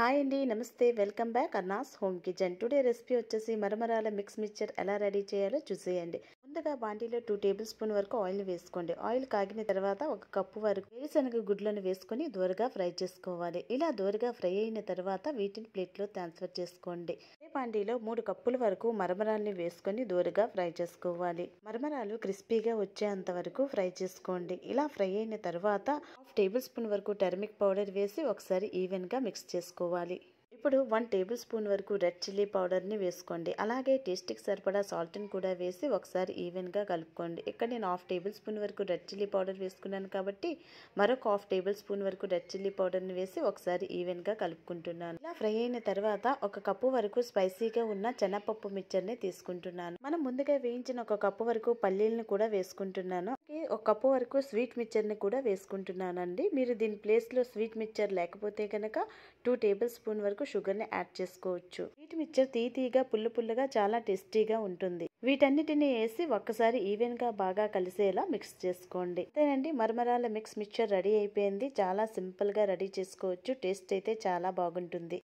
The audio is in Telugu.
హాయ్ అండి నమస్తే welcome back Anna's home kitchen today recipe వచ్చేసి మరమరాల మిక్స్ మిక్చర్ ఎలా రెడీ చేయాలో చూసేయండి ముందుగా బాండీలో టూ టేబుల్ స్పూన్ వరకు ఆయిల్ వేసుకోండి ఆయిల్ కాగిన తర్వాత ఒక కప్పు వరకు వేరుశనగ గుడ్లను వేసుకొని దూరగా ఫ్రై చేసుకోవాలి ఇలా దూరగా ఫ్రై అయిన తర్వాత వీటిని ప్లేట్లో ట్రాన్స్ఫర్ చేసుకోండి అదే బాండీలో మూడు కప్పుల వరకు మరమరాల్ని వేసుకొని దూరగా ఫ్రై చేసుకోవాలి మరమరాలు క్రిస్పీగా వచ్చేంత వరకు ఫ్రై చేసుకోండి ఇలా ఫ్రై అయిన తర్వాత హాఫ్ టేబుల్ స్పూన్ వరకు టర్మిక్ పౌడర్ వేసి ఒకసారి ఈవెన్గా మిక్స్ చేసుకోవాలి ఇప్పుడు వన్ టేబుల్ స్పూన్ వరకు రెడ్ చిల్లీ పౌడర్ని వేసుకోండి అలాగే టేస్ట్కి సరిపడా సాల్ట్ని కూడా వేసి ఒకసారి ఈవెన్గా కలుపుకోండి ఇక్కడ నేను హాఫ్ టేబుల్ స్పూన్ వరకు రెడ్ చిల్లీ పౌడర్ వేసుకున్నాను కాబట్టి మరొక హాఫ్ టేబుల్ స్పూన్ వరకు రెడ్ చిల్లీ పౌడర్ని వేసి ఒకసారి ఈవెన్గా కలుపుకుంటున్నాను ఇలా ఫ్రై అయిన తర్వాత ఒక కప్పు వరకు స్పైసీగా ఉన్న చెనపప్పు మిక్చర్ని తీసుకుంటున్నాను మనం ముందుగా వేయించిన ఒక కప్పు వరకు పల్లీలను కూడా వేసుకుంటున్నాను ఒక కప్పు వరకు స్వీట్ మిక్చర్ని కూడా వేసుకుంటున్నానండి మీరు దీని ప్లేస్లో స్వీట్ మిక్చర్ లేకపోతే కనుక టూ టేబుల్ స్పూన్ వరకు షుగర్ ని యాడ్ చేసుకోవచ్చు వీటి మిక్చర్ తీ తీగా పుల్లు పుల్లుగా చాలా టేస్టీగా ఉంటుంది వీటన్నిటిని వేసి ఒక్కసారి ఈవెన్ గా బాగా కలిసేలా మిక్స్ చేసుకోండి అంతేనండి మరమరాల మిక్స్ మిక్చర్ రెడీ అయిపోయింది చాలా సింపుల్ గా రెడీ చేసుకోవచ్చు టేస్ట్ అయితే చాలా బాగుంటుంది